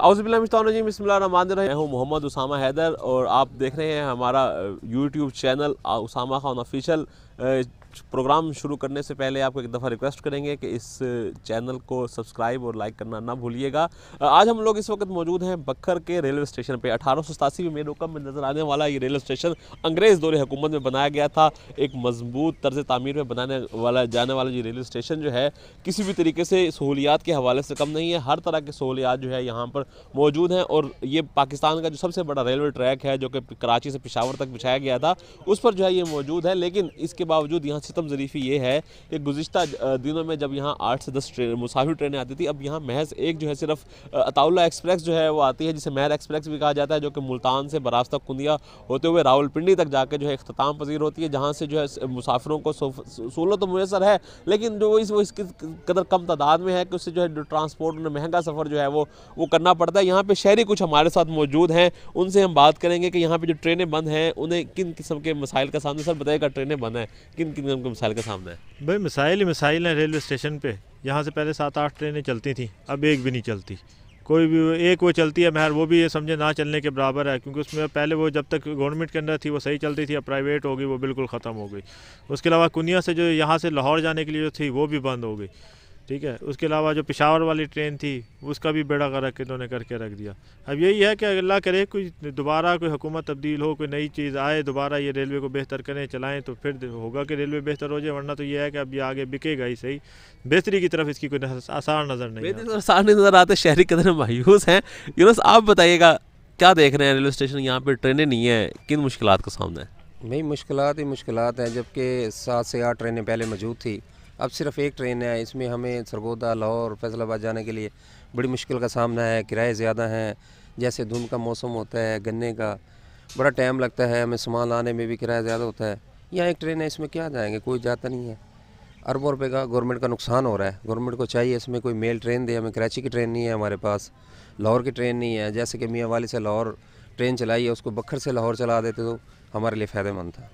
अउज़बिल्लाजी रहे हूँ मोहम्मद उसामा हैदर और आप देख रहे हैं हमारा YouTube channel Usama Khan official programme शुरू करने से पहले आपको एक दफ़ा रिक्वेस्ट करेंगे कि इस चैनल को सब्सक्राइब और लाइक करना ना भूलिएगा आज हम लोग इस वक्त मौजूद हैं बखर के रेलवे स्टेशन पे अठारह में मेनोकम में नज़र आने वाला ये रेलवे स्टेशन अंग्रेज़ दौरे हुकूमत में बनाया गया था एक मजबूत तर्ज तमीर में बनाने वाला जाने वाला ये रेलवे स्टेशन जो है किसी भी तरीके से सहूलियात के हवाले से कम नहीं है हर तरह की सहूलियात जो है यहाँ पर मौजूद हैं और ये पाकिस्तान का जो सबसे बड़ा रेलवे ट्रैक है जो कि कराची से पिशावर तक बिछाया गया था उस पर जो है ये मौजूद है लेकिन इसके बावजूद यहाँ यहाँ सितम ज़रीफ़ी ये है कि गुज्त दिनों में जब यहाँ आठ से दस ट्रेन मुसाफिर ट्रेनें आती थी अब यहाँ महज एक जो है सिर्फ अताउल्ला एक्सप्रेस जो है वो आती है जिसे महर एक्सप्रेस भी कहा जाता है जो कि मुल्तान से बरास्ता कुंदिया होते हुए रावलपिंडी तक जाकर जो है अख्ताम पजीर होती है जहाँ से जो है मुसाफिरों को सहूलत तो है लेकिन जो इस वो इसकी कदर कम तादाद में है कि उससे जो है ट्रांसपोर्ट उन्हें महंगा सफ़र जो है वो वो करना पड़ता है यहाँ पर शहरी कुछ हमारे साथ मौजूद हैं उनसे हम बात करेंगे कि यहाँ पर जो ट्रेनें बंद हैं उन्हें किन किस्म के मसाइल का सामना सर बताएगा ट्रेनें बंद हैं किन किन में के मिसाइल का सामना है भाई मिसाइल ही मिसाइल हैं रेलवे स्टेशन पे यहाँ से पहले सात आठ ट्रेनें चलती थी अब एक भी नहीं चलती कोई भी एक वो चलती है महर वो भी ये समझे ना चलने के बराबर है क्योंकि उसमें पहले वो जब तक गवर्नमेंट के अंदर थी वो सही चलती थी अब प्राइवेट हो गई वो बिल्कुल ख़त्म हो गई उसके अलावा कुनिया से जो यहाँ से लाहौर जाने के लिए जो थी वो भी बंद हो गई ठीक है उसके अलावा जो पिशावर वाली ट्रेन थी उसका भी बेड़ा गर्क इन्होंने करके रख दिया अब यही है कि अल्लाह करे कोई दोबारा कोई हुकूमत तब्दील हो कोई नई चीज़ आए दोबारा ये रेलवे को बेहतर करें चलाएं तो फिर होगा कि रेलवे बेहतर हो जाए वरना तो ये है कि अब ये आगे बिकेगा ही सही बेहतरी की तरफ इसकी कोई आसार नज़र नहीं आसार नहीं नज़र आते शहरी कदर मायूस हैं यूनस आप बताइएगा क्या देख रहे हैं रेलवे स्टेशन यहाँ पर ट्रेनें नहीं हैं किन मुश्किल का सामना है नहीं मुश्किल ही मुश्किल हैं जबकि सात से आठ ट्रेनें पहले मौजूद थी अब सिर्फ एक ट्रेन है इसमें हमें सरगोदा लाहौर फैसलाबाद जाने के लिए बड़ी मुश्किल का सामना है किराए ज़्यादा हैं जैसे धुंध का मौसम होता है गन्ने का बड़ा टाइम लगता है हमें सामान लाने में भी किराया ज़्यादा होता है यहाँ एक ट्रेन है इसमें क्या जाएंगे कोई जाता नहीं है अरबों रुपये का गवर्नमेंट का नुकसान हो रहा है गवर्नमेंट को चाहिए इसमें कोई मेल ट्रेन दे हमें कराची की ट्रेन नहीं है हमारे पास लाहौर की ट्रेन नहीं है जैसे कि मियाँ वाली से लाहौर ट्रेन चलाई है उसको बखर से लाहौर चला देते तो हमारे लिए फ़ायदेमंद था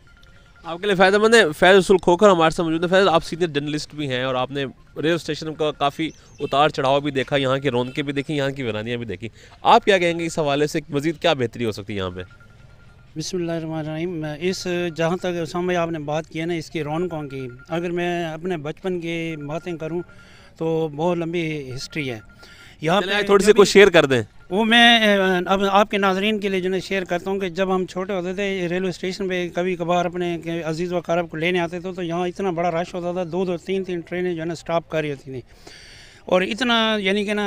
आपके लिए फ़ायदेमंद है फैज़ रसूल खोखर हमारे साथ मौजूद है फैज़ आप सीनियर जर्नलिस्ट भी हैं और आपने रेलवे स्टेशन का काफ़ी उतार चढ़ाव भी देखा यहाँ की रौनके भी देखी यहाँ की वीरानियाँ भी देखी आप क्या कहेंगे इस हवाले से मज़ीद क्या बेहतरी हो सकती है यहाँ पर बिसमीम इस जहाँ तक समय आपने बात की है ना इसकी रौनकों की अगर मैं अपने बचपन की बातें करूँ तो बहुत लंबी हिस्ट्री है यहाँ पे थोड़ी सी कुछ शेयर कर दें वो मैं अब आपके नाजरन के लिए जो है शेयर करता हूँ कि जब हम छोटे होते थे रेलवे स्टेशन पे कभी कभार अपने अजीज़ व कारब को लेने आते थे तो यहाँ इतना बड़ा रश होता था दो दो तीन तीन ट्रेनें जो है ना स्टॉप कर रही होती थी और इतना यानी कि ना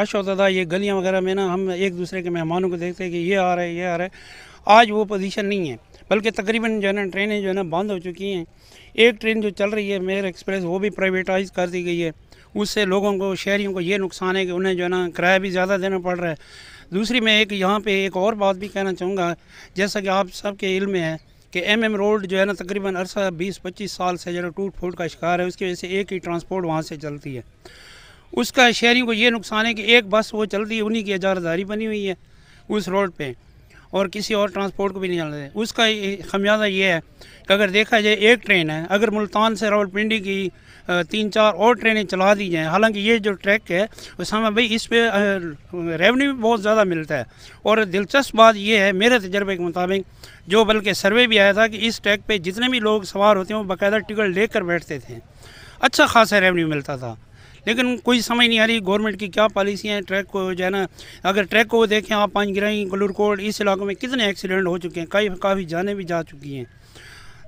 रश होता था ये गलियाँ वगैरह में ना हम एक दूसरे के मेहमानों को देखते कि ये आ रहा है ये आ रहा है आज वो पोजीशन नहीं है बल्कि तकरीबन जो है ना ट्रेनें जो है ना बंद हो चुकी हैं एक ट्रेन जो चल रही है मेयर एक्सप्रेस वो भी प्राइवेटाइज कर दी गई है उससे लोगों को शहरीों को ये नुकसान है कि उन्हें जो है ना किराया भी ज़्यादा देना पड़ रहा है दूसरी मैं एक यहाँ पे एक और बात भी कहना चाहूँगा जैसा कि आप सबके इल्म में है कि एम एम रोड जो है ना तकरीबन अरसा बीस पच्चीस साल से जो टूट फूट का शिकार है उसकी वजह से एक ही ट्रांसपोर्ट वहाँ से चलती है उसका शहरी को ये नुकसान है कि एक बस वो चलती है उन्हीं की हजारदारी बनी हुई है उस रोड पर और किसी और ट्रांसपोर्ट को भी नहीं जाना उसका खमियाजा ये है कि अगर देखा जाए एक ट्रेन है अगर मुल्तान से रावलपिंडी की तीन चार और ट्रेनें चला दी जाएँ हालांकि ये जो ट्रैक है उसमें भाई इस पर रेवन्यू भी बहुत ज़्यादा मिलता है और दिलचस्प बात यह है मेरे तजर्बे के मुताबिक जो बल्कि सर्वे भी आया था कि इस ट्रैक पर जितने भी लोग सवार होते हैं वो बाकायदा टिकट लेकर बैठते थे अच्छा खासा रेवन्यू मिलता था लेकिन कोई समझ नहीं आ रही गवर्नमेंट की क्या पॉलिसी है ट्रैक को जो है ना अगर ट्रैक को देखें आप पाँच गिराई गलूरकोट इस इलाकों में कितने एक्सीडेंट हो चुके हैं कई काफ़ी जाने भी जा चुकी हैं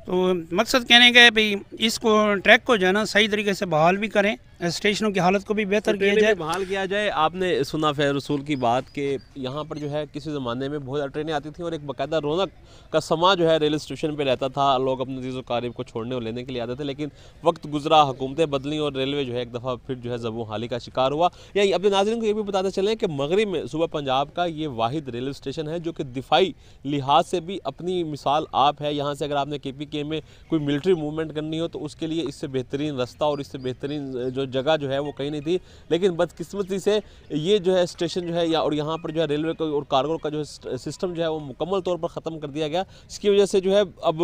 तो मकसद कहने का है भाई इसको ट्रैक को जो है ना सही तरीके से बहाल भी करें स्टेशनों की हालत को भी तो बेहतर किया जाए बहाल किया जाए आपने सुना फैर रसूल की बात कि यहाँ पर जो है किसी ज़माने में बहुत ज़्यादा ट्रेनें आती थी और एक बाकायदा रौनक का समा जो है रेलवे स्टेशन पर रहता था लोग अपने जीज़ कारीब को छोड़ने और लेने के लिए आते थे लेकिन वक्त गुजरा हुकूमतें बदली और रेलवे जो है एक दफ़ा फिर जो है जबू हाली का शिकार हुआ या अपने नाजरन को ये भी बताते चलें कि मगरब में सुबह पंजाब का ये वाहिद रेलवे स्टेशन है जो कि दिफाई लिहाज से भी अपनी मिसाल आप है यहाँ से अगर आपने के पी के में कोई मिलिट्री मूवमेंट करनी हो तो उसके लिए इससे बेहतरीन रास्ता और इससे बेहतरीन जो जगह जो है वो कहीं नहीं थी लेकिन बदकिस्मती से ये जो है स्टेशन जो है या और यहाँ पर जो है रेलवे का और कार्गो का जो सिस्टम जो है वो मुकम्मल तौर पर ख़त्म कर दिया गया इसकी वजह से जो है अब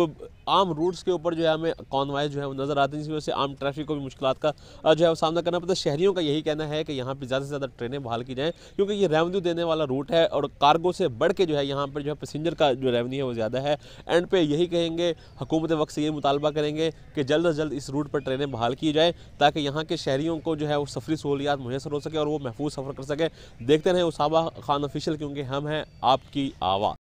आम रूट्स के ऊपर जो है हमें कॉनवाइज जो है वो नज़र आती है जिसकी वजह से आम ट्रैफिक को भी मुश्किल का जो है वो सामना करना पड़ता है शहरीों का यही कहना है कि यहाँ पर ज़्यादा से ज़्यादा ट्रेनें बहाल की जाएँ क्योंकि ये रेवन्यू देने वाला रूट है और कार्गो से बढ़ के जो है यहाँ पर जो है पैसेंजर का जो रेवन्यू है वो ज़्यादा है एंड पे यही कहेंगे हुकूमत वक्त से ये मुतालबा करेंगे कि जल्द अज जल्द इस रूट पर ट्रेनें बहाल की जाएँ ताकि यहाँ के शहरीों को जो है वो सफरी सहूलियात मुयसर हो सके और वो महफूज सफ़र कर सके देखते रहें उसाबा खान ऑफिशियल क्योंकि हम हैं आपकी आवाज़